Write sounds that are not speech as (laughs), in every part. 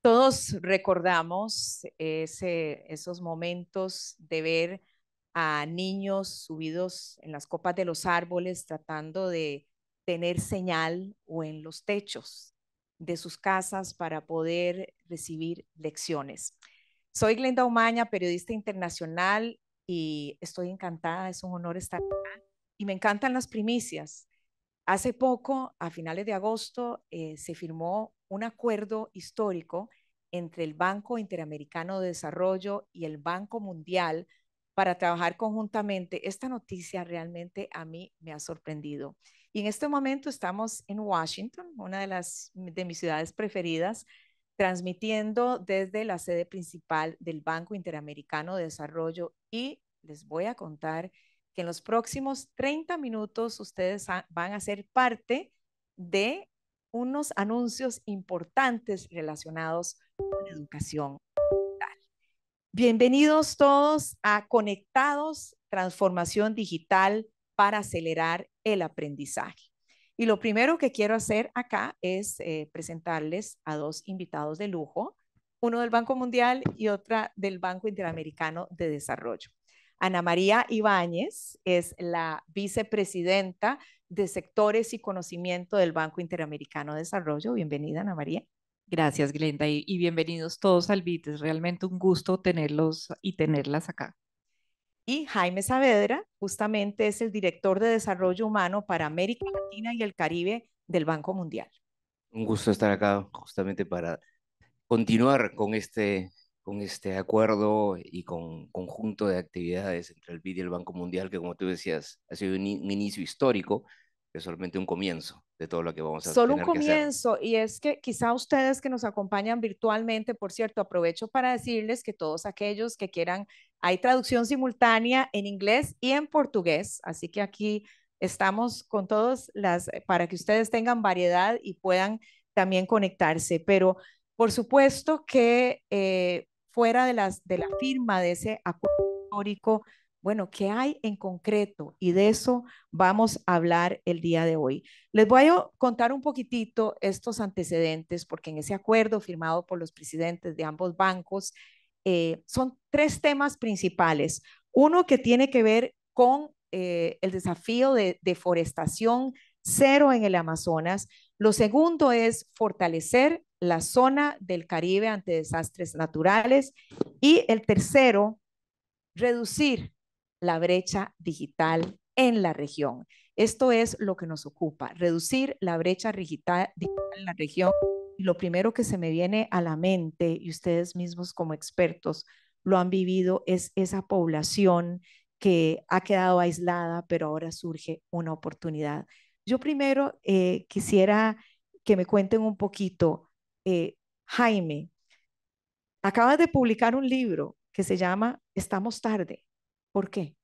Todos recordamos esos momentos de ver a niños subidos en las copas de los árboles tratando de tener señal o en los techos de sus casas para poder recibir lecciones. Soy Glenda Umaña, periodista internacional y estoy encantada, es un honor estar acá y me encantan las primicias. Hace poco, a finales de agosto, eh, se firmó un acuerdo histórico entre el Banco Interamericano de Desarrollo y el Banco Mundial para trabajar conjuntamente. Esta noticia realmente a mí me ha sorprendido. Y en este momento estamos en Washington, una de, las, mm, de mis ciudades preferidas, transmitiendo desde la sede principal del Banco Interamericano de Desarrollo y les voy a contar en los próximos 30 minutos ustedes van a ser parte de unos anuncios importantes relacionados con la educación. Bienvenidos todos a Conectados Transformación Digital para acelerar el aprendizaje. Y lo primero que quiero hacer acá es eh, presentarles a dos invitados de lujo, uno del Banco Mundial y otra del Banco Interamericano de Desarrollo. Ana María Ibáñez es la vicepresidenta de sectores y conocimiento del Banco Interamericano de Desarrollo. Bienvenida, Ana María. Gracias, Glenda, y, bienvenidos todos al BIT. Es realmente un gusto tenerlos y tenerlas acá. Y Jaime Saavedra, justamente es el director de Desarrollo Humano para América Latina y el Caribe del Banco Mundial. Un gusto estar acá justamente para continuar con este con este acuerdo y con conjunto de actividades entre el BID y el Banco Mundial, que como tú decías, ha sido un, inicio histórico, que es solamente un comienzo de todo lo que vamos a hacer. Solo un comienzo, y es que quizá ustedes que nos acompañan virtualmente, por cierto, aprovecho para decirles que todos aquellos que quieran, hay traducción simultánea en inglés y en portugués, así que aquí estamos con todos las, eh, para que ustedes tengan variedad y puedan también conectarse, pero... Por supuesto que eh, fuera de, las, de la firma de ese acuerdo histórico, bueno, ¿qué hay en concreto? Y de eso vamos a hablar el día de hoy. Les voy a contar un poquitito estos antecedentes, porque en ese acuerdo firmado por los presidentes de ambos bancos, eh, son tres temas principales. Uno que tiene que ver con eh, el desafío de deforestación cero en el Amazonas. Lo segundo es fortalecer la zona del Caribe ante desastres naturales. Y el tercero, reducir la brecha digital en la región. Esto es lo que nos ocupa, reducir la brecha digital en la región. lo primero que se me viene a la mente, y ustedes mismos como expertos lo han vivido, es esa población que ha quedado aislada, pero ahora surge una oportunidad. Yo primero eh, quisiera que me cuenten un poquito eh, Jaime, acabas de publicar un libro que se llama Estamos tarde. ¿Por qué?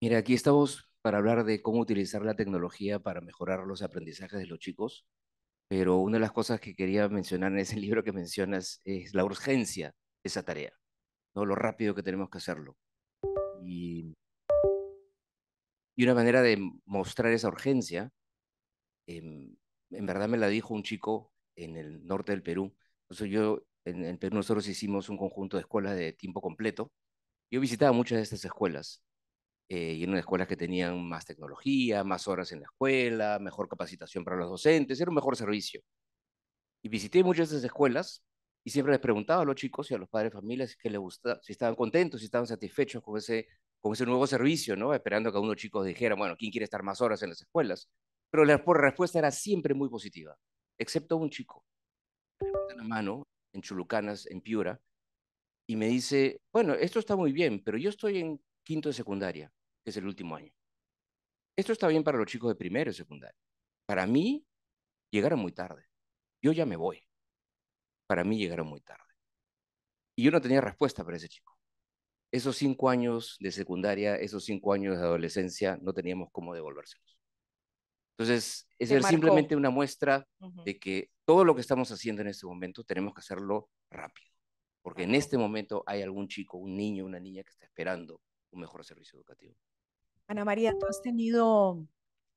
Mira, aquí estamos para hablar de cómo utilizar la tecnología para mejorar los aprendizajes de los chicos, pero una de las cosas que quería mencionar en ese (laughs) libro que mencionas es la urgencia de esa tarea, ¿no? lo rápido que tenemos que hacerlo. Y, una manera de mostrar esa urgencia es em, en verdad me la dijo un chico en el norte del Perú. yo, en Perú nosotros hicimos un conjunto de escuelas de tiempo completo. Yo visitaba muchas de estas escuelas. Eh, y eran escuelas que tenían más tecnología, más horas en la escuela, mejor capacitación para los docentes, era un mejor servicio. Y visité muchas de esas escuelas y siempre les preguntaba a los chicos y a los padres de familia si, les gustaba, si estaban contentos, si estaban satisfechos con ese, con ese nuevo servicio, ¿no? Esperando que algunos chicos dijeran, bueno, ¿quién quiere estar más horas en las escuelas? pero la respuesta era siempre muy positiva, excepto un chico. Me la mano en Chulucanas, en Piura, y me dice, bueno, esto está muy bien, pero yo estoy en quinto de secundaria, que es el último año. Esto está bien para los chicos de primero y secundaria. Para mí, llegaron muy tarde. Yo ya me voy. Para mí llegaron muy tarde. Y yo no tenía respuesta para ese chico. Esos cinco años de secundaria, esos cinco años de adolescencia, no teníamos cómo devolvérselos. Entonces, es simplemente una muestra de que todo lo que estamos haciendo en este momento tenemos que hacerlo rápido, porque en este momento hay algún chico, un niño, una niña que está esperando un mejor servicio educativo. Ana María, tú has tenido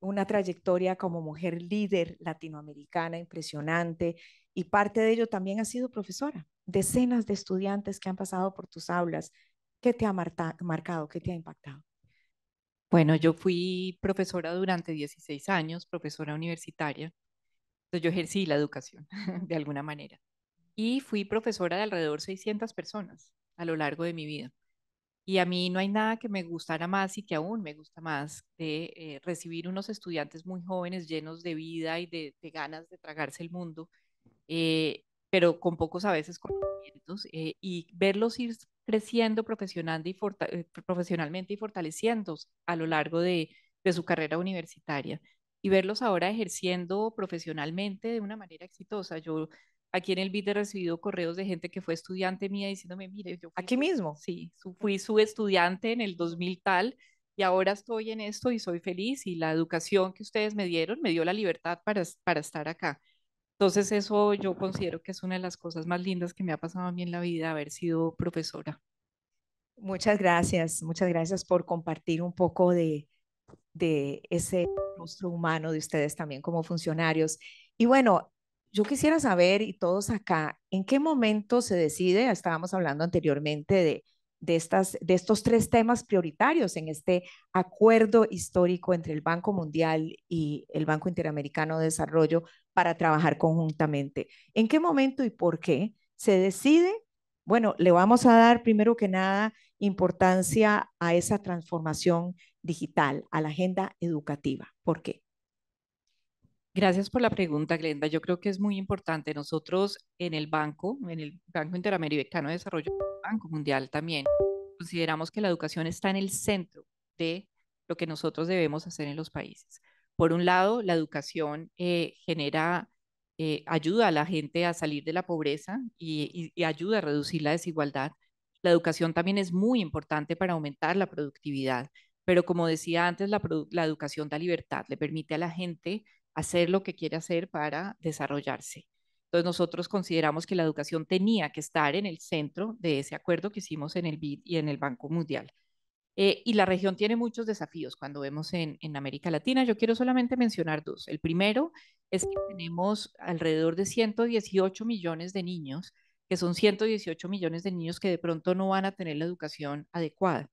una trayectoria como mujer líder latinoamericana impresionante y parte de ello también ha sido profesora. Decenas de estudiantes que han pasado por tus aulas. ¿Qué te ha marcado? ¿Qué te ha impactado? Bueno, yo fui profesora durante 16 años, profesora universitaria. Entonces yo ejercí la educación (laughs) de alguna manera. Y fui profesora de alrededor 600 personas a lo largo de mi vida. Y a mí no hay nada que me gustara más y que aún me gusta más de eh, recibir unos estudiantes muy jóvenes, llenos de vida y de, ganas de tragarse el mundo, eh, pero con pocos a veces conocimientos, eh, y verlos ir creciendo eh, profesionalmente y, fortaleciéndose a lo largo de, su carrera universitaria y verlos ahora ejerciendo profesionalmente de una manera exitosa. Yo aquí en el BID he recibido correos de gente que fue estudiante mía diciéndome, mire, yo... aquí mismo. Sí, fui su estudiante en el 2000 tal y ahora estoy en esto y soy feliz y la educación que ustedes me dieron me dio la libertad para estar acá. Entonces eso yo considero que es una de las cosas más lindas que me ha pasado a mí en la vida, haber sido profesora. Muchas gracias, muchas gracias por compartir un poco de, de ese rostro humano de ustedes también como funcionarios. Y bueno, yo quisiera saber, y todos acá, ¿en qué momento se decide? Estábamos hablando anteriormente de de, estas, de estos tres temas prioritarios en este acuerdo histórico entre el Banco Mundial y el Banco Interamericano de Desarrollo para trabajar conjuntamente. ¿En qué momento y por qué se decide? Bueno, le vamos a dar primero que nada importancia a esa transformación digital, a la agenda educativa. ¿Por qué? Gracias por la pregunta, Glenda. Yo creo que es muy importante. Nosotros en el banco, en el Banco Interamericano de Desarrollo, Banco Mundial también, consideramos que la educación está en el centro de lo que nosotros debemos hacer en los países. Por un lado, la educación eh, genera, eh, ayuda a la gente a salir de la pobreza y, ayuda a reducir la desigualdad. La educación también es muy importante para aumentar la productividad, pero como decía antes, la, la educación da libertad, le permite a la gente hacer lo que quiere hacer para desarrollarse. Entonces nosotros consideramos que la educación tenía que estar en el centro de ese acuerdo que hicimos en el BID y en el Banco Mundial. Eh, y la región tiene muchos desafíos cuando vemos en, América Latina. Yo quiero solamente mencionar dos. El primero es que tenemos alrededor de 118 millones de niños, que son 118 millones de niños que de pronto no van a tener la educación adecuada.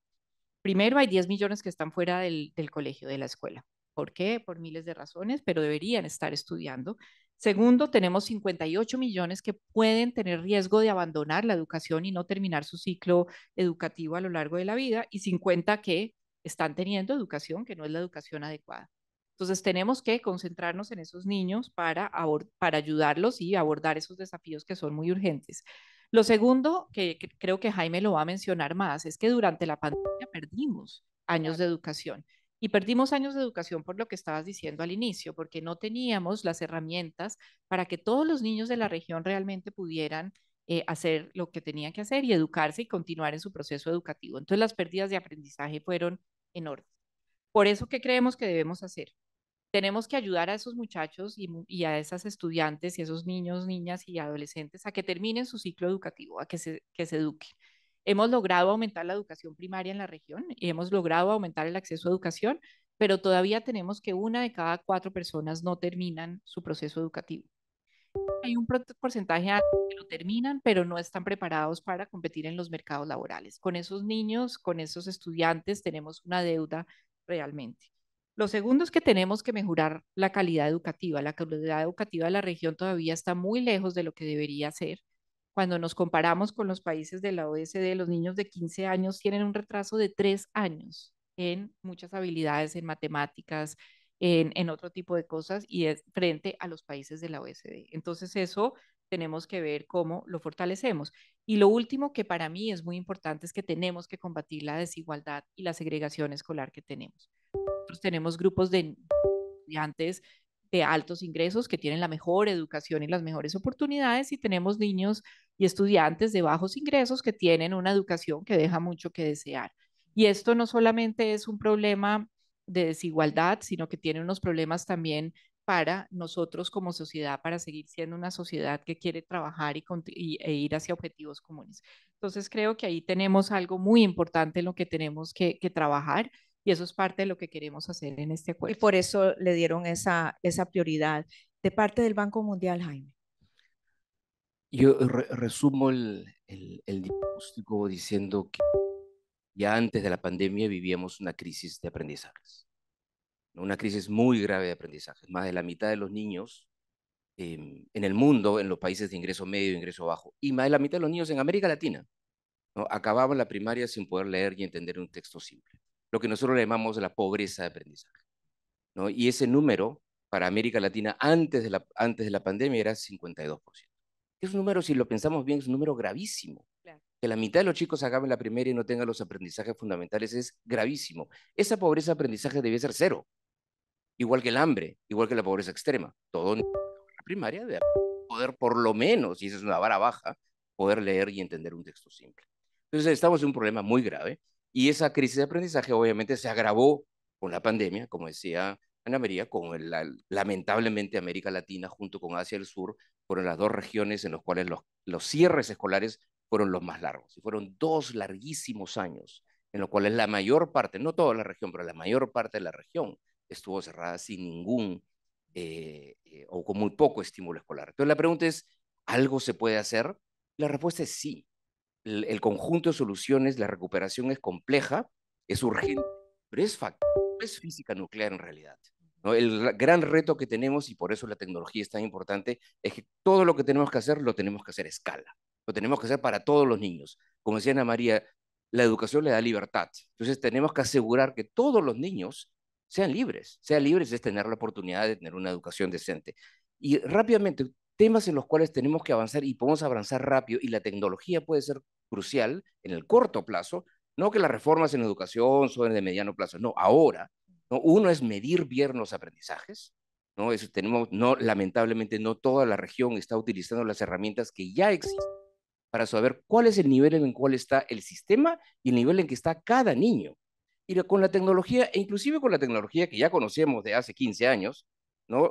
Primero, hay 10 millones que están fuera del colegio, de la escuela. ¿Por qué? Por miles de razones, pero deberían estar estudiando. Segundo, tenemos 58 millones que pueden tener riesgo de abandonar la educación y no terminar su ciclo educativo a lo largo de la vida y 50 que están teniendo educación que no es la educación adecuada. Entonces tenemos que concentrarnos en esos niños para, ayudarlos y abordar esos desafíos que son muy urgentes. Lo segundo, que creo que Jaime lo va a mencionar más, es que durante la pandemia perdimos años de educación. Y perdimos años de educación por lo que estabas diciendo al inicio, porque no teníamos las herramientas para que todos los niños de la región realmente pudieran eh, hacer lo que tenían que hacer y educarse y continuar en su proceso educativo. Entonces las pérdidas de aprendizaje fueron enormes. Por eso, ¿qué creemos que debemos hacer? Tenemos que ayudar a esos muchachos y, a esas estudiantes y esos niños, niñas y adolescentes a que terminen su ciclo educativo, a que se eduquen Hemos logrado aumentar la educación primaria en la región y hemos logrado aumentar el acceso a educación, pero todavía tenemos que una de cada cuatro personas no terminan su proceso educativo. Hay un porcentaje que lo terminan, pero no están preparados para competir en los mercados laborales. Con esos niños, con esos estudiantes, tenemos una deuda realmente. Lo segundo es que tenemos que mejorar la calidad educativa. La calidad educativa de la región todavía está muy lejos de lo que debería ser. Cuando nos comparamos con los países de la OSD, los niños de 15 años tienen un retraso de 3 años en muchas habilidades, en matemáticas, en, en otro tipo de cosas y es frente a los países de la OSD. Entonces eso tenemos que ver cómo lo fortalecemos. Y lo último que para mí es muy importante es que tenemos que combatir la desigualdad y la segregación escolar que tenemos. Nosotros tenemos grupos de estudiantes de altos ingresos que tienen la mejor educación y las mejores oportunidades y tenemos niños y estudiantes de bajos ingresos que tienen una educación que deja mucho que desear. Y esto no solamente es un problema de desigualdad, sino que tiene unos problemas también para nosotros como sociedad, para seguir siendo una sociedad que quiere trabajar y, e ir hacia objetivos comunes. Entonces creo que ahí tenemos algo muy importante en lo que tenemos que trabajar y eso es parte de lo que queremos hacer en este acuerdo. Y por eso le dieron esa, esa prioridad de parte del Banco Mundial, Jaime. Yo resumo el, el, diagnóstico diciendo que ya antes de la pandemia vivíamos una crisis de aprendizajes, una crisis muy grave de aprendizajes. Más de la mitad de los niños em, en el mundo, en los países de ingreso medio, ingreso bajo, y más de la mitad de los niños en América Latina, ¿no? acababan la primaria sin poder leer y entender un texto simple lo que nosotros le llamamos la pobreza de aprendizaje. ¿no? Y ese número para América Latina antes de, la, antes de la pandemia era 52%. Es un número, si lo pensamos bien, es un número gravísimo. Que la mitad de los chicos acaben la primaria y no tengan los aprendizajes fundamentales es gravísimo. Esa pobreza de aprendizaje debía ser cero. Igual que el hambre, igual que la pobreza extrema. Todo en la primaria debe poder, por lo menos, y esa es una vara baja, poder leer y entender un texto simple. Entonces, estamos en un problema muy grave y esa crisis de aprendizaje obviamente se agravó con la pandemia, como decía Ana María, con lamentablemente América Latina junto con Asia del Sur fueron las dos regiones en las cuales los, cierres escolares fueron los más largos. Y fueron dos larguísimos años en los cuales la mayor parte, no toda la región, pero la mayor parte de la región estuvo cerrada sin ningún eh, eh, o con muy poco estímulo escolar. Entonces la pregunta es, ¿algo se puede hacer? La respuesta es sí el, conjunto de soluciones, la recuperación es compleja, es urgente, pero es, es física nuclear en realidad. ¿no? El gran reto que tenemos, y por eso la tecnología es tan importante, es que todo lo que tenemos que hacer lo tenemos que hacer a escala, lo tenemos que hacer para todos los niños. Como decía Ana María, la educación le da libertad. Entonces tenemos que asegurar que todos los niños sean libres. Sean libres es tener la oportunidad de tener una educación decente. Y rápidamente, temas en los cuales tenemos que avanzar y podemos avanzar rápido y la tecnología puede ser crucial en el corto plazo, no que las reformas en educación son de mediano plazo, no, ahora, uno es medir bien los aprendizajes, ¿no? Eso tenemos, no, lamentablemente no toda la región está utilizando las herramientas que ya existen para saber cuál es el nivel en el cual está el sistema y el nivel en que está cada niño. Y con la tecnología, e inclusive con la tecnología que ya conocemos de hace 15 años,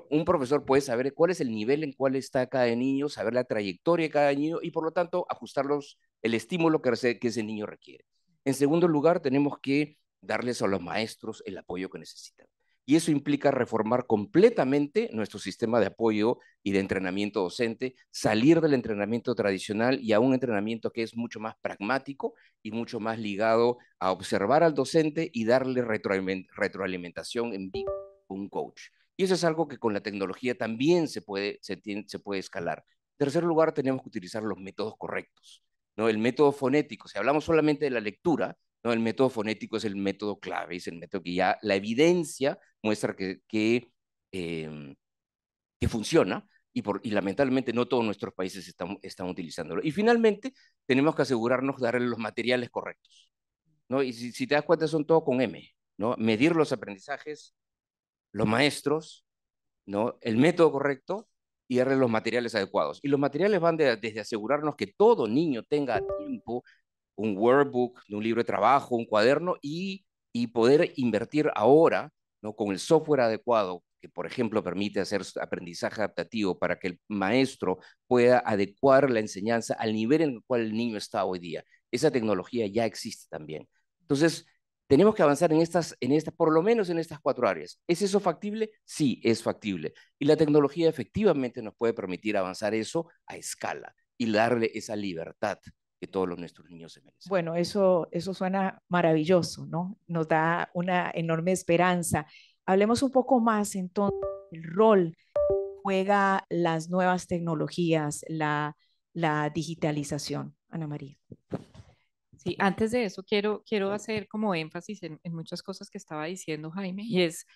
un profesor puede saber cuál es el nivel en cuál está cada niño, saber la trayectoria de cada niño y por lo tanto ajustarlos el estímulo que, ese, niño requiere. En segundo lugar, tenemos que darles a los maestros el apoyo que necesitan. Y eso implica reformar completamente nuestro sistema de apoyo y de entrenamiento docente, salir del entrenamiento tradicional y a un entrenamiento que es mucho más pragmático y mucho más ligado a observar al docente y darle retroalimentación en un coach. Y eso es algo que con la tecnología también se puede, se, puede escalar. En tercer lugar, tenemos que utilizar los métodos correctos. ¿no? El método fonético, si hablamos solamente de la lectura, ¿no? el método fonético es el método clave, es el método que ya la evidencia muestra que, que, em, funciona, y, lamentablemente no todos nuestros países están, están, utilizándolo. Y finalmente, tenemos que asegurarnos de darle los materiales correctos. ¿no? Y si, te das cuenta, son todos con M. ¿no? Medir los aprendizajes, los maestros, ¿no? el método correcto y darle los materiales adecuados. Y los materiales van desde asegurarnos que todo niño tenga tiempo, un workbook, un libro de trabajo, un cuaderno y, y poder invertir ahora ¿no? con el software adecuado que por ejemplo permite hacer aprendizaje adaptativo para que el maestro pueda adecuar la enseñanza al nivel en el cual el niño está hoy día. Esa tecnología ya existe también. Entonces, tenemos que avanzar en estas, en estas, por lo menos en estas cuatro áreas. ¿Es eso factible? Sí, es factible. Y la tecnología efectivamente nos puede permitir avanzar eso a escala y darle esa libertad que todos nuestros niños se merecen. Bueno, eso, eso suena maravilloso, ¿no? Nos da una enorme esperanza. Hablemos un poco más entonces del rol juega las nuevas tecnologías, la, la digitalización. Ana María antes de eso quiero, quiero hacer como énfasis en, muchas cosas que estaba diciendo Jaime y es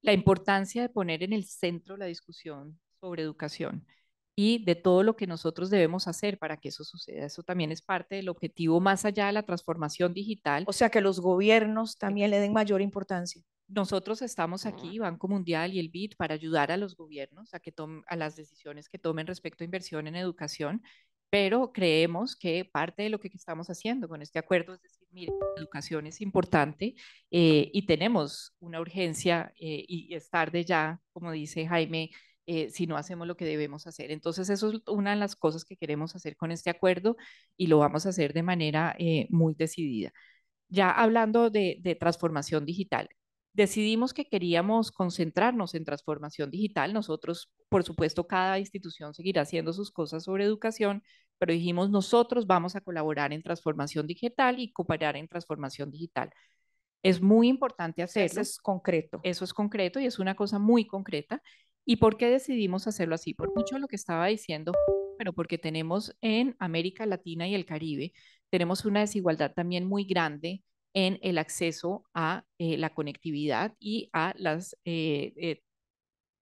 la importancia de poner en el centro la discusión sobre educación y de todo lo que nosotros debemos hacer para que eso suceda. Eso también es parte del objetivo más allá de la transformación digital. O sea, que los gobiernos también le den mayor importancia. Nosotros estamos aquí, Banco Mundial y el BID, para ayudar a los gobiernos a, que a las decisiones que tomen respecto a inversión en educación pero creemos que parte de lo que estamos haciendo con este acuerdo es decir, mire, la educación es importante eh, y tenemos una urgencia eh, y es tarde ya, como dice Jaime, eh, si no hacemos lo que debemos hacer. Entonces, eso es una de las cosas que queremos hacer con este acuerdo y lo vamos a hacer de manera muy decidida. Ya hablando de, de transformación digital, decidimos que queríamos concentrarnos en transformación digital. Nosotros, por supuesto, cada institución seguirá haciendo sus cosas sobre educación, pero dijimos nosotros vamos a colaborar en transformación digital y cooperar en transformación digital. Es muy importante hacerlo. Eso es concreto. Eso es concreto y es una cosa muy concreta. ¿Y por qué decidimos hacerlo así? Por mucho lo que estaba diciendo, pero porque tenemos en América Latina y el Caribe, tenemos una desigualdad también muy grande en el acceso a eh, la conectividad y a las eh, eh,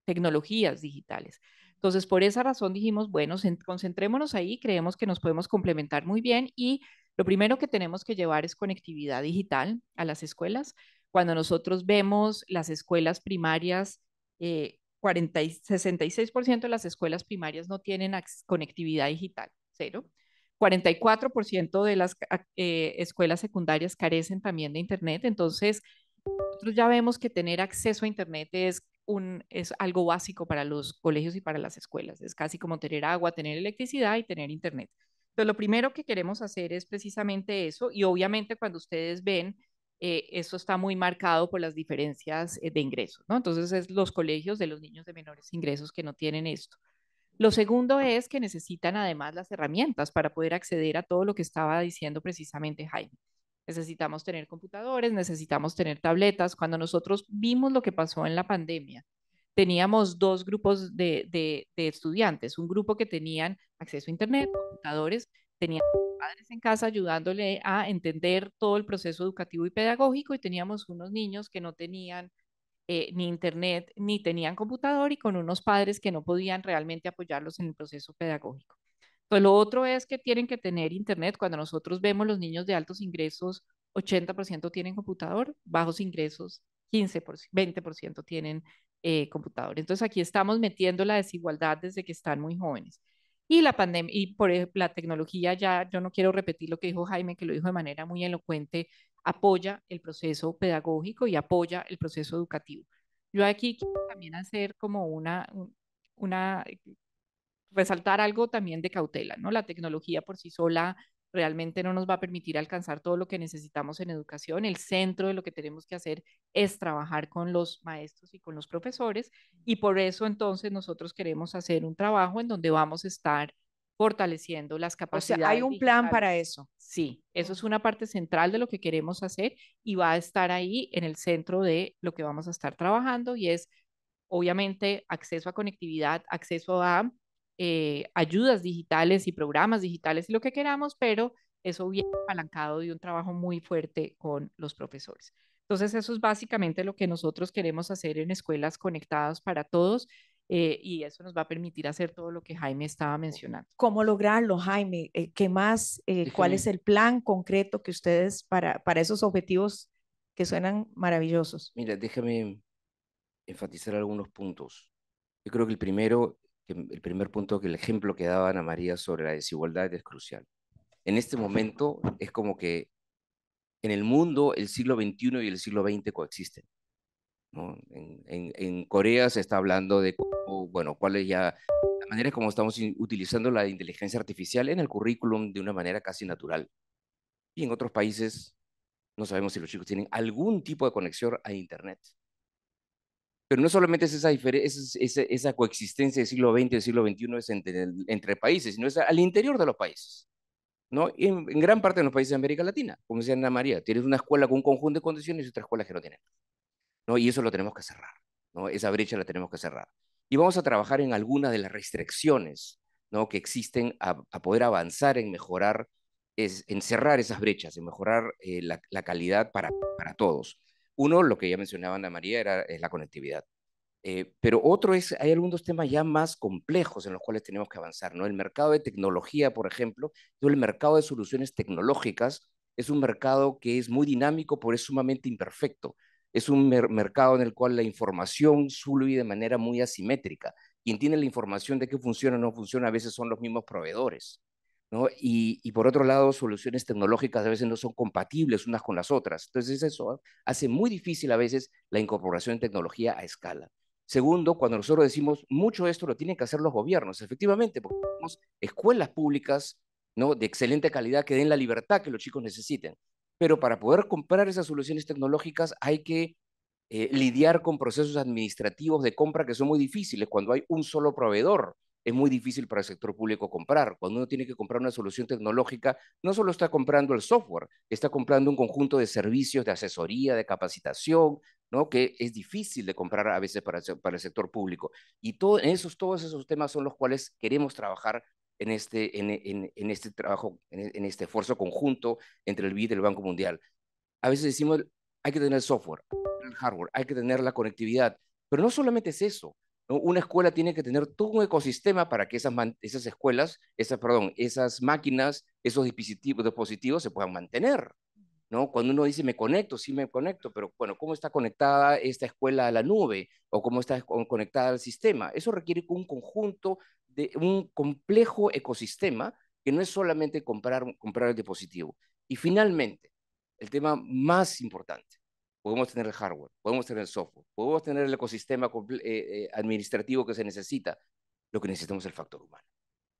tecnologías digitales. Entonces, por esa razón dijimos, bueno, concentrémonos ahí, creemos que nos podemos complementar muy bien y lo primero que tenemos que llevar es conectividad digital a las escuelas. Cuando nosotros vemos las escuelas primarias, 40 y 66% de las escuelas primarias no tienen conectividad digital, cero. 44% de las ah, eh, escuelas secundarias carecen también de Internet, entonces nosotros ya vemos que tener acceso a Internet es, un, es algo básico para los colegios y para las escuelas, es casi como tener agua, tener electricidad y tener Internet. Entonces, lo primero que queremos hacer es precisamente eso y obviamente cuando ustedes ven... Eh, eso está muy marcado por las diferencias eh, de ingresos, ¿no? Entonces, es los colegios de los niños de menores ingresos que no tienen esto. Lo segundo es que necesitan además las herramientas para poder acceder a todo lo que estaba diciendo precisamente Jaime. Necesitamos tener computadores, necesitamos tener tabletas. Cuando nosotros vimos lo que pasó en la pandemia, teníamos dos grupos de, estudiantes. Un grupo que tenían acceso a Internet, computadores, tenían padres en casa ayudándole a entender todo el proceso educativo y pedagógico y teníamos unos niños que no tenían eh, ni internet, ni tenían computador y con unos padres que no podían realmente apoyarlos en el proceso pedagógico. Pues lo otro es que tienen que tener internet. Cuando nosotros vemos los niños de altos ingresos, 80% tienen computador, bajos ingresos, 15%, 20% tienen eh, computador. Entonces aquí estamos metiendo la desigualdad desde que están muy jóvenes y la pandemia, y por la tecnología ya, yo no quiero repetir lo que dijo Jaime, que lo dijo de manera muy elocuente, apoya el proceso pedagógico y apoya el proceso educativo. Yo aquí quiero también hacer como una, una resaltar algo también de cautela, ¿no? La tecnología por sí sola realmente no nos va a permitir alcanzar todo lo que necesitamos en educación. El centro de lo que tenemos que hacer es trabajar con los maestros y con los profesores y por eso entonces nosotros queremos hacer un trabajo en donde vamos a estar fortaleciendo las capacidades. O sea, hay un plan para eso. Sí, eso es una parte central de lo que queremos hacer y va a estar ahí en el centro de lo que vamos a estar trabajando y es obviamente acceso a conectividad, acceso a eh, ayudas digitales y programas digitales y lo que queramos, pero eso viene apalancado de un trabajo muy fuerte con los profesores. Entonces, eso es básicamente lo que nosotros queremos hacer en Escuelas Conectadas para Todos. Eh, y eso nos va a permitir hacer todo lo que Jaime estaba mencionando. ¿Cómo lograrlo, Jaime? Eh, ¿Qué más? ¿Cuál es el plan concreto que ustedes para, para esos objetivos que suenan maravillosos? Mira, déjame enfatizar algunos puntos. Yo creo que el primero el primer punto, que el ejemplo que daba Ana María sobre la desigualdad es crucial. En este momento es como que en el mundo el siglo XXI y el siglo XX coexisten. En, Corea se está hablando de bueno, cuál ya la manera como estamos utilizando la inteligencia artificial en el currículum de una manera casi natural. Y en otros países no sabemos si los chicos tienen algún tipo de conexión a Internet. Pero no solamente es esa, coexistencia del siglo XX y del siglo XXI es entre, países, sino es al interior de los países. ¿no? en, gran parte de los países de América Latina, como decía Ana María, tienes una escuela con un conjunto de condiciones y otra escuela que no tiene ¿no? Y eso lo tenemos que cerrar. ¿no? Esa brecha la tenemos que cerrar. Y vamos a trabajar en algunas de las restricciones ¿no? que existen a, poder avanzar en mejorar, es, en cerrar esas brechas, en mejorar eh, la, la, calidad para, para todos. Uno, lo que ya mencionaba Ana María, era, es la conectividad. Eh, pero otro es, hay algunos temas ya más complejos en los cuales tenemos que avanzar, ¿no? El mercado de tecnología, por ejemplo, el mercado de soluciones tecnológicas es un mercado que es muy dinámico, pero es sumamente imperfecto. Es un mercado en el cual la información fluye de manera muy asimétrica. Quien tiene la información de qué funciona o no funciona a veces son los mismos proveedores. Y, por otro lado, soluciones tecnológicas a veces no son compatibles unas con las otras. Entonces eso hace muy difícil a veces la incorporación de tecnología a escala. Segundo, cuando nosotros decimos mucho de esto lo tienen que hacer los gobiernos, efectivamente, porque tenemos escuelas públicas ¿no? de excelente calidad que den la libertad que los chicos necesiten. Pero para poder comprar esas soluciones tecnológicas hay que eh, lidiar con procesos administrativos de compra que son muy difíciles cuando hay un solo proveedor es muy difícil para el sector público comprar. Cuando uno tiene que comprar una solución tecnológica, no solo está comprando el software, está comprando un conjunto de servicios de asesoría, de capacitación, ¿no? que es difícil de comprar a veces para, para el sector público. Y todo, esos, todos esos temas son los cuales queremos trabajar en este, en, este trabajo, en, en, este esfuerzo conjunto entre el BID y el Banco Mundial. A veces decimos, hay que tener el software, el hardware, hay que tener la conectividad, pero no solamente es eso, una escuela tiene que tener todo un ecosistema para que esas, esas escuelas, esas, perdón, esas máquinas, esos dispositivos, dispositivos se puedan mantener. ¿no? Cuando uno dice me conecto, sí me conecto, pero bueno, ¿cómo está conectada esta escuela a la nube? ¿O cómo está conectada al sistema? Eso requiere un conjunto, de un complejo ecosistema que no es solamente comprar, comprar el dispositivo. Y finalmente, el tema más importante, podemos tener el hardware, podemos tener el software, podemos tener el ecosistema eh, eh, administrativo que se necesita. Lo que necesitamos es el factor humano.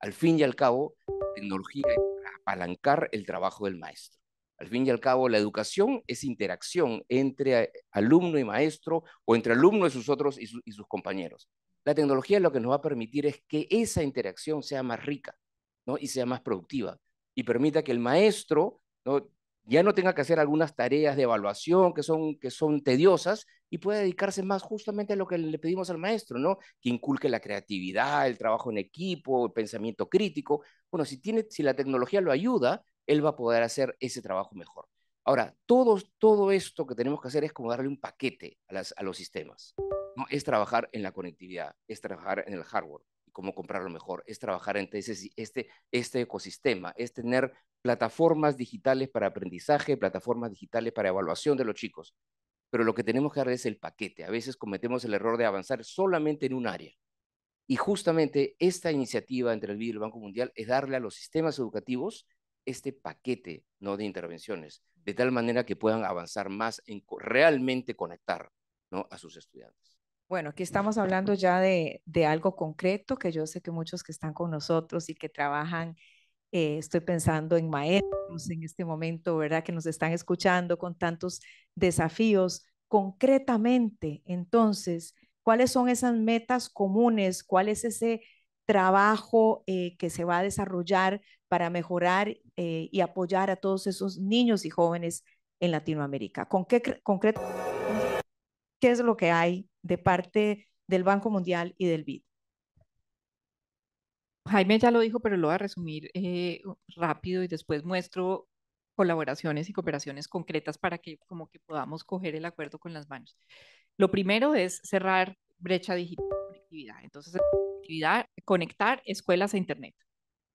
Al fin y al cabo, tecnología es para apalancar el trabajo del maestro. Al fin y al cabo, la educación es interacción entre alumno y maestro o entre alumno y sus otros y, y sus compañeros. La tecnología lo que nos va a permitir es que esa interacción sea más rica ¿no? y sea más productiva y permita que el maestro ¿no? ya no tenga que hacer algunas tareas de evaluación que son, que son tediosas y puede dedicarse más justamente a lo que le pedimos al maestro, ¿no? Que inculque la creatividad, el trabajo en equipo, el pensamiento crítico. Bueno, si, tiene, si la tecnología lo ayuda, él va a poder hacer ese trabajo mejor. Ahora, todo, todo esto que tenemos que hacer es como darle un paquete a, los sistemas. Es trabajar en la conectividad, es trabajar en el hardware, cómo comprarlo mejor, es trabajar en este, este ecosistema, es tener plataformas digitales para aprendizaje, plataformas digitales para evaluación de los chicos. Pero lo que tenemos que hacer es el paquete. A veces cometemos el error de avanzar solamente en un área. Y justamente esta iniciativa entre el BID y el Banco Mundial es darle a los sistemas educativos este paquete ¿no? de intervenciones, de tal manera que puedan avanzar más en realmente conectar ¿no? a sus estudiantes. Bueno, aquí estamos hablando ya de, de algo concreto que yo sé que muchos que están con nosotros y que trabajan eh, estoy pensando en maestros en este momento, ¿verdad? Que nos están escuchando con tantos desafíos. Concretamente, entonces, ¿cuáles son esas metas comunes? ¿Cuál es ese trabajo eh, que se va a desarrollar para mejorar eh, y apoyar a todos esos niños y jóvenes en Latinoamérica? ¿Con qué concreto? ¿Qué es lo que hay de parte del Banco Mundial y del BID? Jaime ya lo dijo, pero lo voy a resumir eh, rápido y después muestro colaboraciones y cooperaciones concretas para que como que podamos coger el acuerdo con las manos. Lo primero es cerrar brecha digital conectividad. Entonces, actividad conectar escuelas a Internet.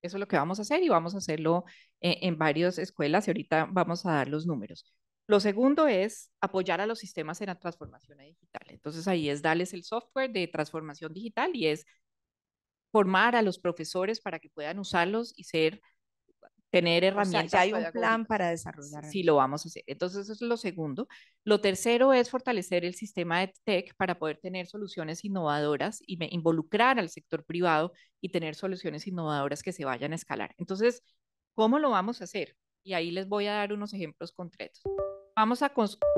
Eso es lo que vamos a hacer y vamos a hacerlo eh, en varias escuelas y ahorita vamos a dar los números. Lo segundo es apoyar a los sistemas en la transformación digital. Entonces ahí es darles el software de transformación digital y es formar a los profesores para que puedan usarlos y ser tener herramientas. hay un plan para desarrollar. Sí, lo vamos a hacer. Entonces, eso es lo segundo. Lo tercero es fortalecer el sistema de tech para poder tener soluciones innovadoras y involucrar al sector privado y tener soluciones innovadoras que se vayan a escalar. Entonces, ¿cómo lo vamos a hacer? Y ahí les voy a dar unos ejemplos concretos. Vamos a construir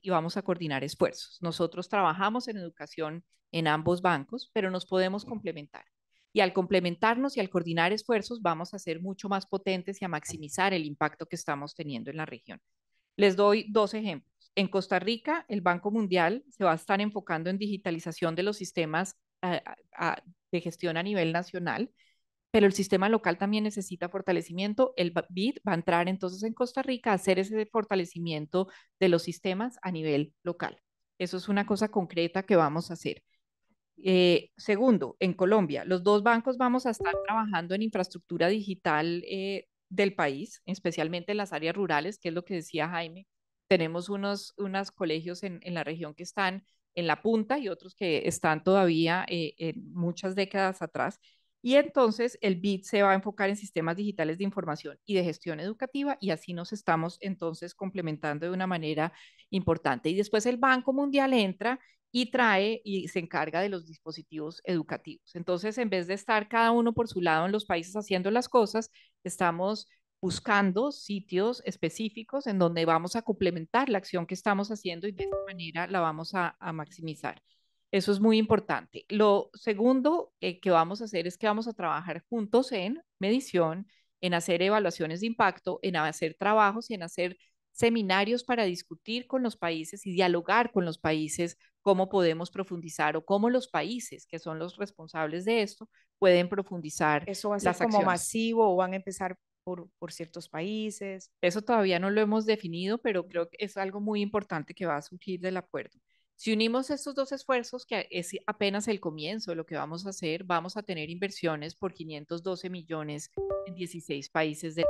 y vamos a coordinar esfuerzos. Nosotros trabajamos en educación en ambos bancos, pero nos podemos complementar. Y al complementarnos y al coordinar esfuerzos, vamos a ser mucho más potentes y a maximizar el impacto que estamos teniendo en la región. Les doy dos ejemplos. En Costa Rica, el Banco Mundial se va a estar enfocando en digitalización de los sistemas eh, de gestión a nivel nacional pero el sistema local también necesita fortalecimiento. El BID va a entrar entonces en Costa Rica a hacer ese fortalecimiento de los sistemas a nivel local. Eso es una cosa concreta que vamos a hacer. Eh, segundo, en Colombia, los dos bancos vamos a estar trabajando en infraestructura digital eh, del país, especialmente en las áreas rurales, que es lo que decía Jaime. Tenemos unos, colegios en, la región que están en la punta y otros que están todavía eh, en muchas décadas atrás. Y entonces el BID se va a enfocar en sistemas digitales de información y de gestión educativa y así nos estamos entonces complementando de una manera importante. Y después el Banco Mundial entra y trae y se encarga de los dispositivos educativos. Entonces, en vez de estar cada uno por su lado en los países haciendo las cosas, estamos buscando sitios específicos en donde vamos a complementar la acción que estamos haciendo y de esta manera la vamos a, a maximizar. Eso es muy importante. Lo segundo eh, que vamos a hacer es que vamos a trabajar juntos en medición, en hacer evaluaciones de impacto, en hacer trabajos y en hacer seminarios para discutir con los países y dialogar con los países cómo podemos profundizar o cómo los países que son los responsables de esto pueden profundizar. Eso va a ser como masivo o van a empezar por, ciertos países. Eso todavía no lo hemos definido, pero creo que es algo muy importante que va a surgir del acuerdo. Si unimos estos dos esfuerzos, que es apenas el comienzo de lo que vamos a hacer, vamos a tener inversiones por 512 millones en 16 países de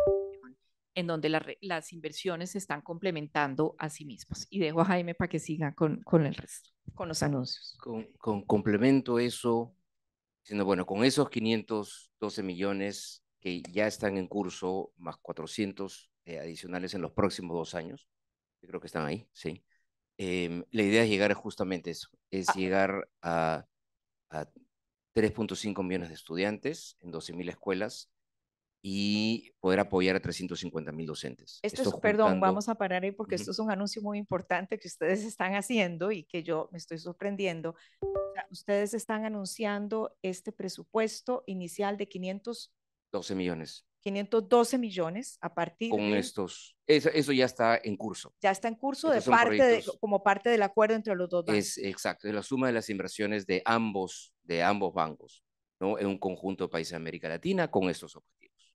en donde las inversiones se están complementando a sí mismas. Y dejo a Jaime para que siga con, con el resto, con los anuncios. Con, complemento eso, diciendo, bueno, con esos 512 millones que ya están en curso, más 400 eh, adicionales en los próximos dos años, yo creo que están ahí, sí. Em, la idea es llegar a justamente eso, es llegar a, 3.5 millones de estudiantes en 12.000 escuelas y poder apoyar a 350 mil docentes. Esto, es, Perdón, vamos a parar ahí porque esto es un anuncio muy importante que ustedes están haciendo y que yo me estoy sorprendiendo. Ustedes están anunciando este presupuesto inicial de 500... 12 millones. 512 millones a partir con de... estos. Eso, ya está en curso. Ya está en curso de parte de, como parte del acuerdo entre los dos bancos. Es exacto, es la suma de las inversiones de ambos de ambos bancos, ¿no? En un conjunto de países de América Latina con estos objetivos,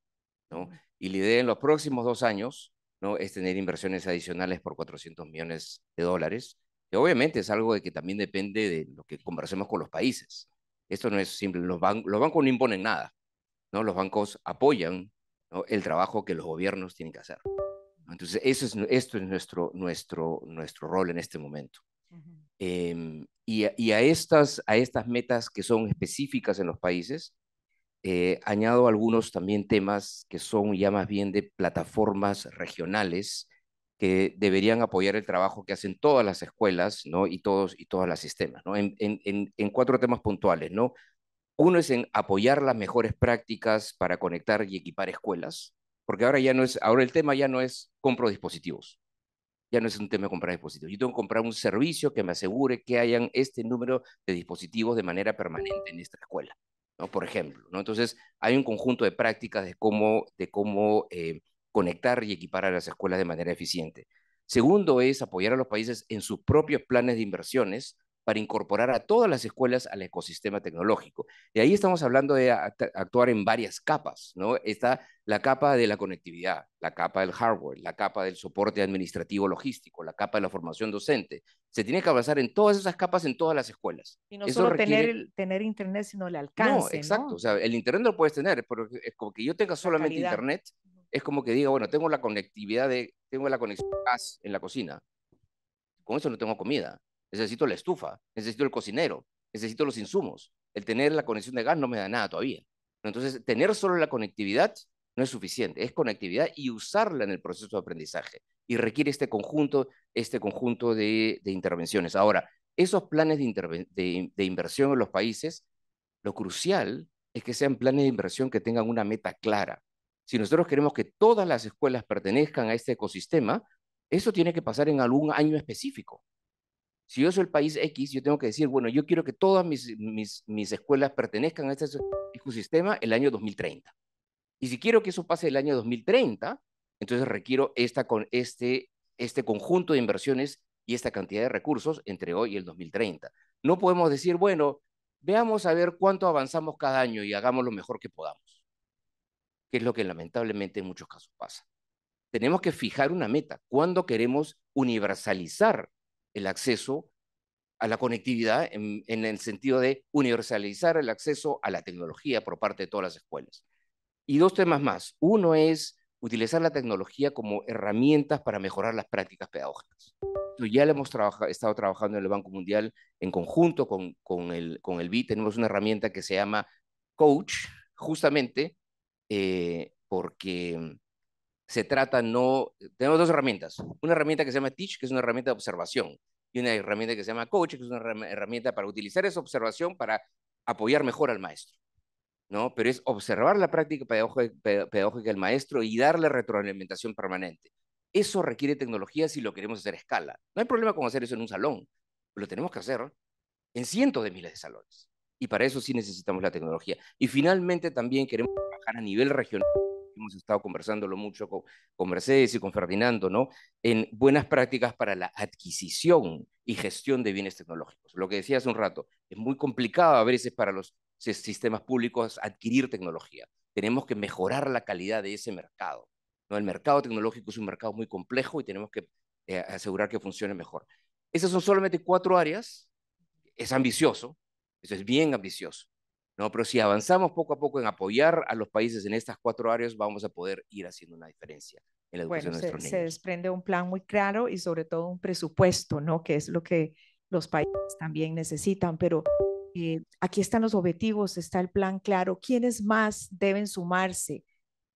¿no? Y la idea en los próximos dos años, ¿no? Es tener inversiones adicionales por 400 millones de dólares, que obviamente es algo de que también depende de lo que conversemos con los países. Esto no es simple, los, los bancos no imponen nada, ¿no? Los bancos apoyan el trabajo que los gobiernos tienen que hacer. Entonces, eso es, esto es nuestro, nuestro, nuestro rol en este momento. Em, y, a, estas, a estas metas que son específicas en los países, eh, añado algunos también temas que son ya más bien de plataformas regionales que deberían apoyar el trabajo que hacen todas las escuelas ¿no? y, todos, y todas las sistemas. En, en cuatro temas puntuales, ¿no? Uno es en apoyar las mejores prácticas para conectar y equipar escuelas, porque ahora ya no es, ahora el tema ya no es compro dispositivos, ya no es un tema de comprar dispositivos. Yo tengo que comprar un servicio que me asegure que hayan este número de dispositivos de manera permanente en esta escuela, ¿no? Por ejemplo, ¿no? Entonces, hay un conjunto de prácticas de cómo, de cómo eh, conectar y equipar a las escuelas de manera eficiente. Segundo es apoyar a los países en sus propios planes de inversiones para incorporar a todas las escuelas al ecosistema tecnológico. Y ahí estamos hablando de actuar en varias capas, ¿no? Está la capa de la conectividad, la capa del hardware, la capa del soporte administrativo logístico, la capa de la formación docente. Se tiene que avanzar en todas esas capas en todas las escuelas. Y no solo tener, internet, sino el alcance. No, exacto. O sea, el internet no lo puedes tener, pero es como que yo tenga solamente internet, es como que diga, bueno, tengo la conectividad de, tengo la conexión gas en la cocina. Con eso no tengo comida necesito la estufa, necesito el cocinero, necesito los insumos. El tener la conexión de gas no me da nada todavía. Entonces, tener solo la conectividad no es suficiente, es conectividad y usarla en el proceso de aprendizaje. Y requiere este conjunto, este conjunto de, intervenciones. Ahora, esos planes de inversión en los países, lo crucial es que sean planes de inversión que tengan una meta clara. Si nosotros queremos que todas las escuelas pertenezcan a este ecosistema, eso tiene que pasar en algún año específico. Si yo soy el país X, yo tengo que decir, bueno, yo quiero que todas mis, mis, escuelas pertenezcan a este ecosistema el año 2030. Y si quiero que eso pase el año 2030, entonces requiero esta, con este, este conjunto de inversiones y esta cantidad de recursos entre hoy y el 2030. No podemos decir, bueno, veamos a ver cuánto avanzamos cada año y hagamos lo mejor que podamos, que es lo que lamentablemente en muchos casos pasa. Tenemos que fijar una meta, cuándo queremos universalizar el acceso a la conectividad en, el sentido de universalizar el acceso a la tecnología por parte de todas las escuelas. Y dos temas más. Uno es utilizar la tecnología como herramientas para mejorar las prácticas pedagógicas. Ya lo hemos estado trabajando en el Banco Mundial en conjunto con, con, el, con el BI. Tenemos una herramienta que se llama Coach, justamente eh, porque se trata no... Tenemos dos herramientas. Una herramienta que se llama Teach, que es una herramienta de observación, y una herramienta que se llama Coach, que es una herramienta para utilizar esa observación para apoyar mejor al maestro. ¿no? Pero es observar la práctica pedagógica del maestro y darle retroalimentación permanente. Eso requiere tecnología si lo queremos hacer a escala. No hay problema con hacer eso en un salón. Lo tenemos que hacer en cientos de miles de salones. Y para eso sí necesitamos la tecnología. Y finalmente también queremos trabajar a nivel regional hemos estado conversándolo mucho con, Mercedes y con Ferdinando, ¿no? En buenas prácticas para la adquisición y gestión de bienes tecnológicos. Lo que decía hace un rato, es muy complicado a veces para los sistemas públicos adquirir tecnología. Tenemos que mejorar la calidad de ese mercado. ¿no? El mercado tecnológico es un mercado muy complejo y tenemos que eh, asegurar que funcione mejor. Esas son solamente cuatro áreas. Es ambicioso, eso es bien ambicioso. ¿no? Pero si avanzamos poco a poco en apoyar a los países en estas cuatro áreas, vamos a poder ir haciendo una diferencia en la educación de nuestros se, Se desprende un plan muy claro y sobre todo un presupuesto, ¿no? Que es lo que los países también necesitan, pero eh, aquí están los objetivos, está el plan claro, ¿quiénes más deben sumarse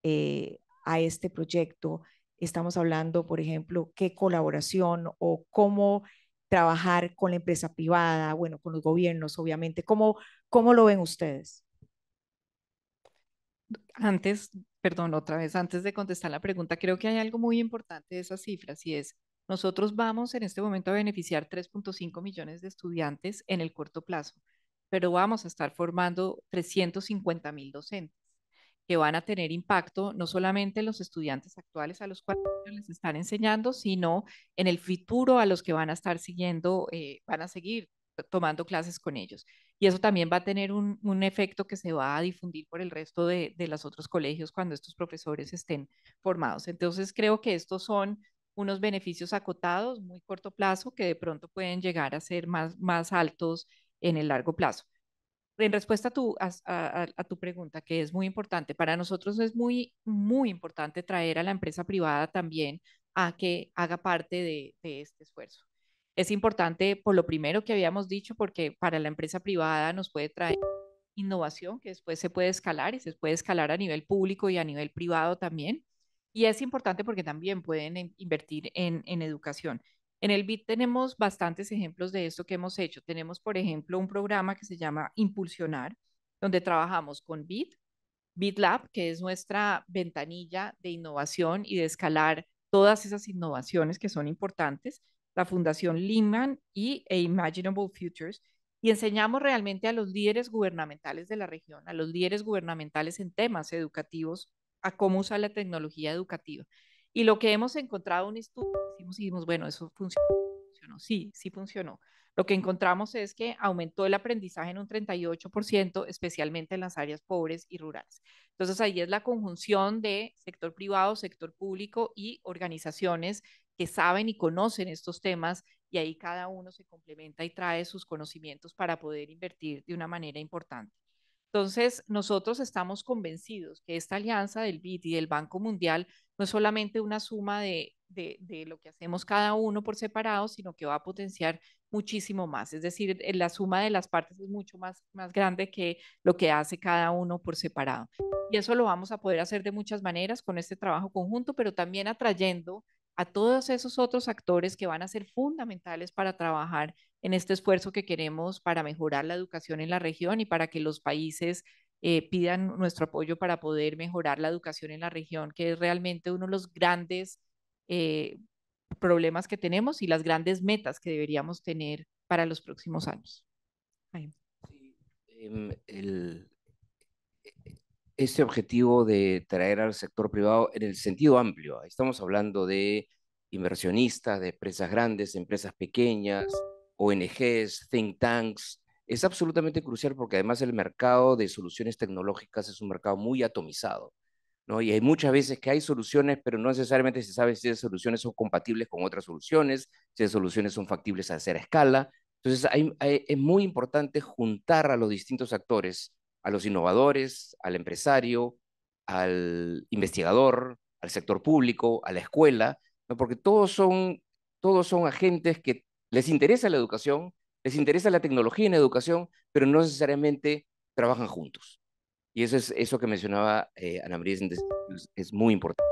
eh, a este proyecto? Estamos hablando, por ejemplo, qué colaboración o cómo trabajar con la empresa privada, bueno, con los gobiernos, obviamente. ¿Cómo, cómo lo ven ustedes? Antes, perdón, otra vez, antes de contestar la pregunta, creo que hay algo muy importante de esas cifras y es, nosotros vamos en este momento a beneficiar 3.5 millones de estudiantes en el corto plazo, pero vamos a estar formando 350 mil docentes que van a tener impacto no solamente en los estudiantes actuales a los cuales les están enseñando, sino en el futuro a los que van a estar siguiendo, eh, van a seguir tomando clases con ellos. Y eso también va a tener un, efecto que se va a difundir por el resto de, de los otros colegios cuando estos profesores estén formados. Entonces creo que estos son unos beneficios acotados, muy corto plazo, que de pronto pueden llegar a ser más, más altos en el largo plazo en respuesta a tu, a, tu pregunta, que es muy importante, para nosotros es muy, muy importante traer a la empresa privada también a que haga parte de, este esfuerzo. Es importante por lo primero que habíamos dicho, porque para la empresa privada nos puede traer innovación que después se puede escalar y se puede escalar a nivel público y a nivel privado también. Y es importante porque también pueden invertir en, en educación. En el Bit tenemos bastantes ejemplos de esto que hemos hecho. Tenemos, por ejemplo, un programa que se llama Impulsionar, donde trabajamos con Bit Lab, que es nuestra ventanilla de innovación y de escalar todas esas innovaciones que son importantes, la Fundación Lehman y e Imaginable Futures, y enseñamos realmente a los líderes gubernamentales de la región, a los líderes gubernamentales en temas educativos, a cómo usar la tecnología educativa. Y lo que hemos encontrado, en un estudio, hicimos, dijimos, bueno, eso funcionó, sí, sí funcionó. Lo que encontramos es que aumentó el aprendizaje en un 38%, especialmente en las áreas pobres y rurales. Entonces, ahí es la conjunción de sector privado, sector público y organizaciones que saben y conocen estos temas y ahí cada uno se complementa y trae sus conocimientos para poder invertir de una manera importante. Entonces, nosotros estamos convencidos que esta alianza del BID y del Banco Mundial no es solamente una suma de, lo que hacemos cada uno por separado, sino que va a potenciar muchísimo más. Es decir, eh, la suma de las partes es mucho más, más grande que lo que hace cada uno por separado. Y eso lo vamos a poder hacer de muchas maneras con este trabajo conjunto, pero también atrayendo a todos esos otros actores que van a ser fundamentales para trabajar en este esfuerzo que queremos para mejorar la educación en la región y para que los países eh, pidan nuestro apoyo para poder mejorar la educación en la región, que es realmente uno de los grandes eh, problemas que tenemos y las grandes metas que deberíamos tener para los próximos años. Em, e-, este objetivo de traer al sector privado en el sentido amplio, estamos hablando de inversionistas, de empresas grandes, empresas pequeñas, ONGs, think tanks, es absolutamente crucial porque además el mercado de soluciones tecnológicas es un mercado muy atomizado. ¿no? Y hay muchas veces que hay soluciones, pero no necesariamente se sabe si esas soluciones son compatibles con otras soluciones, si esas soluciones son factibles a hacer a escala. Entonces, es muy importante juntar a los distintos actores, a los innovadores, al empresario, al investigador, al sector público, a la escuela, porque todos son, todos son agentes que les interesa la educación, les interesa la tecnología en educación, pero no necesariamente trabajan juntos. Y eso es eso que mencionaba eh, Ana María, es, muy importante.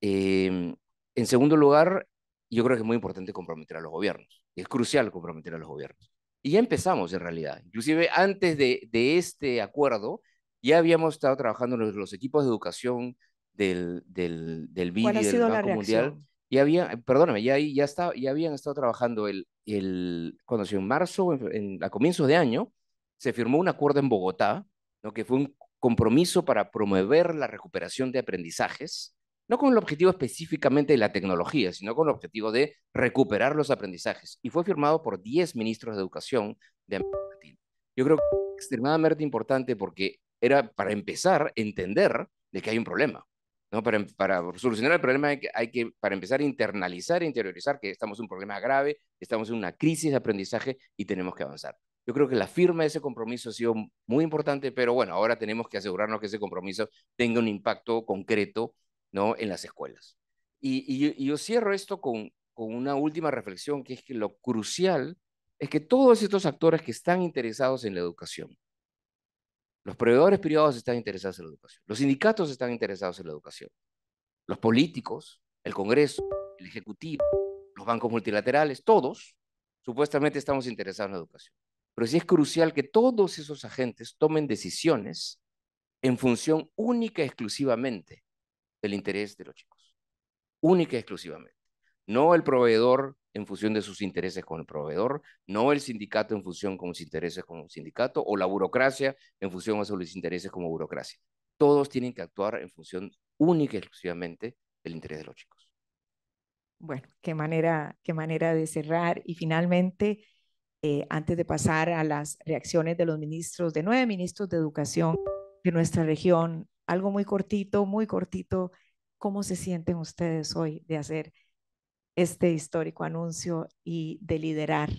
Em, en segundo lugar, yo creo que es muy importante comprometer a los gobiernos. Es crucial comprometer a los gobiernos. Y ya empezamos en realidad. Inclusive antes de, de este acuerdo, ya habíamos estado trabajando los, equipos de educación del, del, del BID y del Banco Mundial. había, perdóname, ya, ya, estaba ya habían estado trabajando el, el, cuando en marzo, en, a comienzos de año, se firmó un acuerdo en Bogotá, lo que fue un compromiso para promover la recuperación de aprendizajes, no con el objetivo específicamente de la tecnología, sino con el objetivo de recuperar los aprendizajes. Y fue firmado por 10 ministros de Educación de América Latina. Yo creo que es extremadamente importante porque era para empezar a entender de que hay un problema. ¿no? Em, para, solucionar el problema hay que, hay que, para empezar, internalizar, e interiorizar que estamos en un problema grave, estamos en una crisis de aprendizaje y tenemos que avanzar. Yo creo que la firma de ese compromiso ha sido muy importante, pero bueno, ahora tenemos que asegurarnos que ese compromiso tenga un impacto concreto ¿no? en las escuelas. Y, yo cierro esto con, con una última reflexión, que es que lo crucial es que todos estos actores que están interesados en la educación, los proveedores privados están interesados en la educación. Los sindicatos están interesados en la educación. Los políticos, el Congreso, el Ejecutivo, los bancos multilaterales, todos supuestamente estamos interesados en la educación. Pero sí es crucial que todos esos agentes tomen decisiones en función única y exclusivamente del interés de los chicos. Única y exclusivamente. No el proveedor en función de sus intereses con el proveedor, no el sindicato en función con sus intereses como sindicato o la burocracia en función a sus intereses como burocracia. Todos tienen que actuar en función única y exclusivamente del interés de los chicos. Bueno, qué manera, qué manera de cerrar. Y finalmente, eh, antes de pasar a las reacciones de los ministros, de nueve ministros de educación de nuestra región, algo muy cortito, muy cortito, ¿cómo se sienten ustedes hoy de hacer este histórico anuncio y de liderar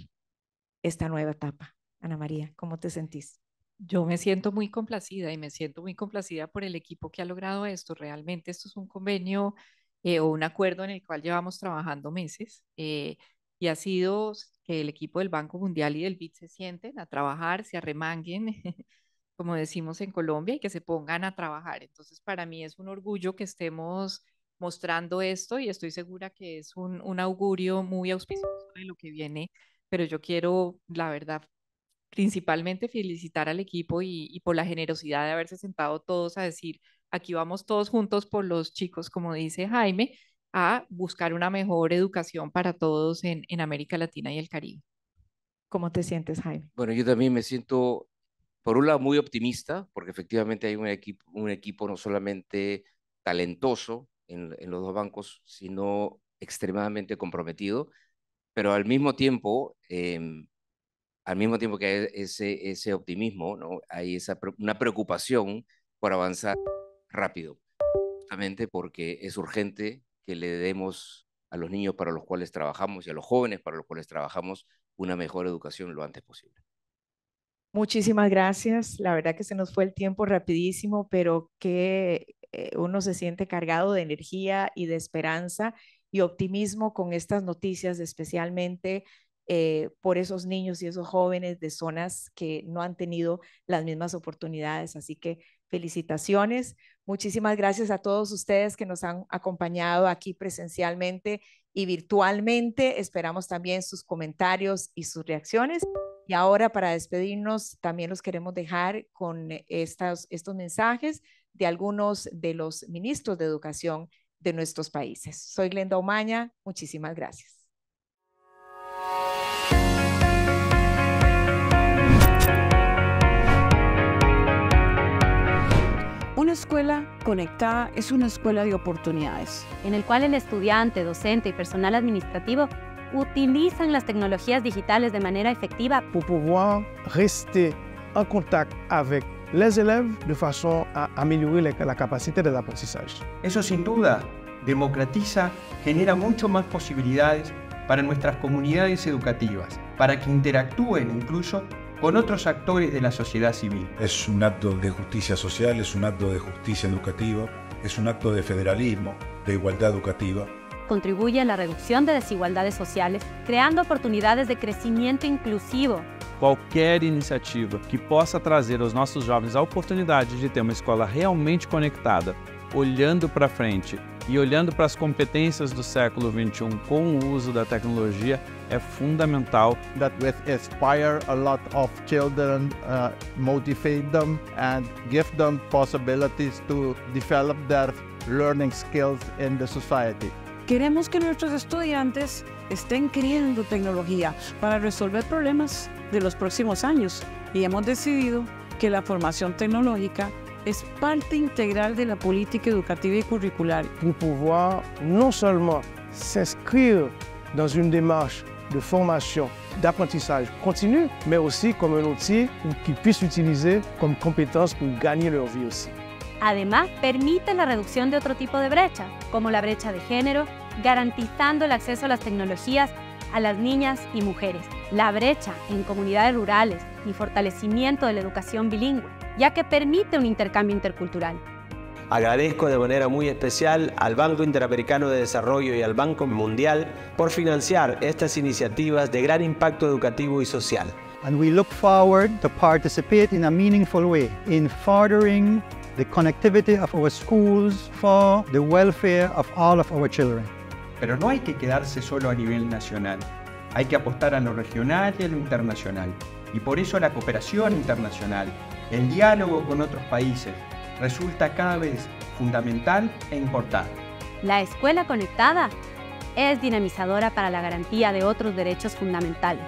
esta nueva etapa. Ana María, ¿cómo te sentís? Yo me siento muy complacida y me siento muy complacida por el equipo que ha logrado esto. Realmente esto es un convenio eh, o un acuerdo en el cual llevamos trabajando meses eh, y ha sido que el equipo del Banco Mundial y del BID se sienten a trabajar, se arremanguen, (laughs) como decimos en Colombia, y que se pongan a trabajar. Entonces, para mí es un orgullo que estemos mostrando esto y estoy segura que es un, un augurio muy auspicioso de lo que viene, pero yo quiero, la verdad, principalmente felicitar al equipo y, y, por la generosidad de haberse sentado todos a decir, aquí vamos todos juntos por los chicos, como dice Jaime, a buscar una mejor educación para todos en, en América Latina y el Caribe. ¿Cómo te sientes, Jaime? Bueno, yo también me siento, por un lado, muy optimista, porque efectivamente hay un equipo, un equipo no solamente talentoso, en, los dos bancos, sino extremadamente comprometido, pero al mismo tiempo, em, al mismo tiempo que hay ese, ese optimismo, ¿no? hay esa, una preocupación por avanzar rápido, justamente porque es urgente que le demos a los niños para los cuales trabajamos y a los jóvenes para los cuales trabajamos una mejor educación lo antes posible. Muchísimas gracias. La verdad que se nos fue el tiempo rapidísimo, pero qué, eh, uno se siente cargado de energía y de esperanza y optimismo con estas noticias, especialmente eh, por esos niños y esos jóvenes de zonas que no han tenido las mismas oportunidades. Así que felicitaciones. Muchísimas gracias a todos ustedes que nos han acompañado aquí presencialmente y virtualmente. Esperamos también sus comentarios y sus reacciones. Y ahora para despedirnos, también los queremos dejar con estos mensajes de algunos de los ministros de educación de nuestros países. Soy Glenda Omaña, muchísimas gracias. Una escuela conectada es una escuela de oportunidades. En el cual el estudiante, docente y personal administrativo utilizan las tecnologías digitales de manera efectiva. para rester en contacto los alumnos de façon a mejorar la capacidad de aprendizaje. Eso sin duda democratiza, genera mucho más posibilidades para nuestras comunidades educativas, para que interactúen incluso con otros actores de la sociedad civil. Es un acto de justicia social, es un acto de justicia educativa, es un acto de federalismo, de igualdad educativa. Contribuye a la reducción de desigualdades sociales, creando oportunidades de crecimiento inclusivo qualquer iniciativa que possa trazer aos nossos jovens a oportunidade de ter uma escola realmente conectada, olhando para frente e olhando para as competências do século XXI com o uso da tecnologia é fundamental. That we inspire a lot of children, uh, motivate them and give them possibilities to develop their learning skills in the society. Queremos que nuestros estudiantes estén creando tecnología para resolver problemas de los próximos años y hemos decidido que la formación tecnológica es parte integral de la política educativa y curricular. Pour pouvoir non seulement s'inscrire dans une démarche de formation, d'apprentissage continu, mais aussi comme un outil qu'ils puissent utiliser comme compétence pour gagner leur vie aussi. Además, permite la reducción de otro tipo de brechas, como la brecha de género, garantizando el acceso a las tecnologías a las niñas y mujeres, la brecha en comunidades rurales y fortalecimiento de la educación bilingüe, ya que permite un intercambio intercultural. Agradezco de manera muy especial al Banco Interamericano de Desarrollo y al Banco Mundial por financiar estas iniciativas de gran impacto educativo y social. And we look forward to participate in a meaningful way in furthering the connectivity of our schools for the welfare of all of our children. Pero no hay que quedarse solo a nivel nacional, hay que apostar a lo regional y a lo internacional. Y por eso la cooperación internacional, el diálogo con otros países, resulta cada vez fundamental e importante. La escuela conectada es dinamizadora para la garantía de otros derechos fundamentales.